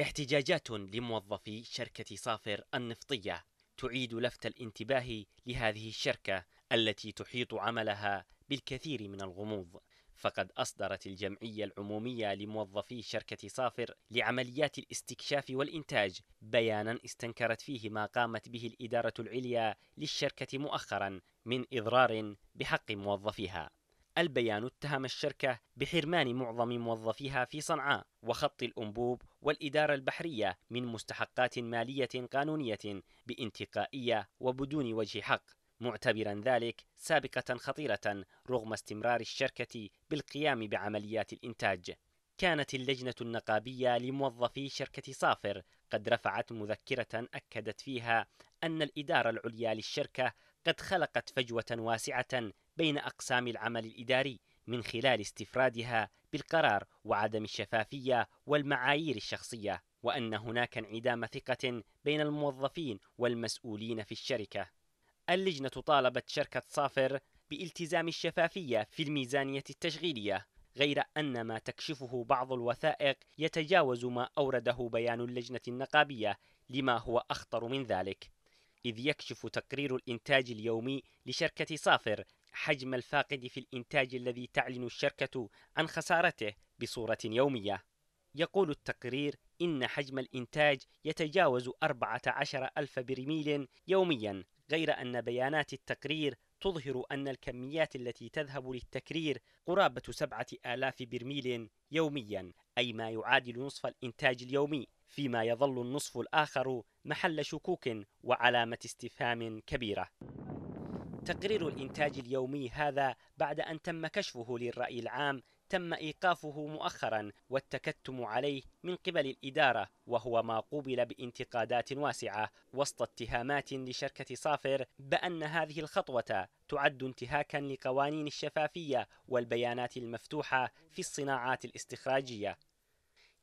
احتجاجات لموظفي شركة صافر النفطية تعيد لفت الانتباه لهذه الشركة التي تحيط عملها بالكثير من الغموض فقد أصدرت الجمعية العمومية لموظفي شركة صافر لعمليات الاستكشاف والإنتاج بيانا استنكرت فيه ما قامت به الإدارة العليا للشركة مؤخرا من إضرار بحق موظفيها البيان اتهم الشركة بحرمان معظم موظفيها في صنعاء وخط الأنبوب والإدارة البحرية من مستحقات مالية قانونية بانتقائية وبدون وجه حق معتبرا ذلك سابقة خطيرة رغم استمرار الشركة بالقيام بعمليات الإنتاج كانت اللجنة النقابية لموظفي شركة صافر قد رفعت مذكرة أكدت فيها أن الإدارة العليا للشركة قد خلقت فجوة واسعة بين أقسام العمل الإداري من خلال استفرادها بالقرار وعدم الشفافية والمعايير الشخصية وأن هناك انعدام ثقة بين الموظفين والمسؤولين في الشركة. اللجنة طالبت شركة صافر بالتزام الشفافية في الميزانية التشغيلية، غير أن ما تكشفه بعض الوثائق يتجاوز ما أورده بيان اللجنة النقابية لما هو أخطر من ذلك. إذ يكشف تقرير الإنتاج اليومي لشركة صافر حجم الفاقد في الإنتاج الذي تعلن الشركة عن خسارته بصورة يومية. يقول التقرير إن حجم الإنتاج يتجاوز 14 ألف برميل يوميا غير أن بيانات التقرير تظهر أن الكميات التي تذهب للتكرير قرابة 7000 آلاف برميل يوميا أي ما يعادل نصف الإنتاج اليومي فيما يظل النصف الآخر محل شكوك وعلامة استفهام كبيرة تقرير الإنتاج اليومي هذا بعد أن تم كشفه للرأي العام تم إيقافه مؤخرا والتكتم عليه من قبل الإدارة وهو ما قوبل بانتقادات واسعة وسط اتهامات لشركة صافر بأن هذه الخطوة تعد انتهاكا لقوانين الشفافية والبيانات المفتوحة في الصناعات الاستخراجية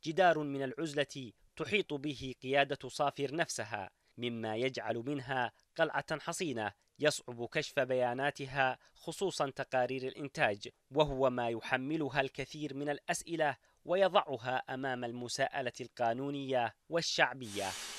جدار من العزلة تحيط به قيادة صافر نفسها مما يجعل منها قلعة حصينة يصعب كشف بياناتها خصوصا تقارير الانتاج وهو ما يحملها الكثير من الاسئله ويضعها امام المساءله القانونيه والشعبيه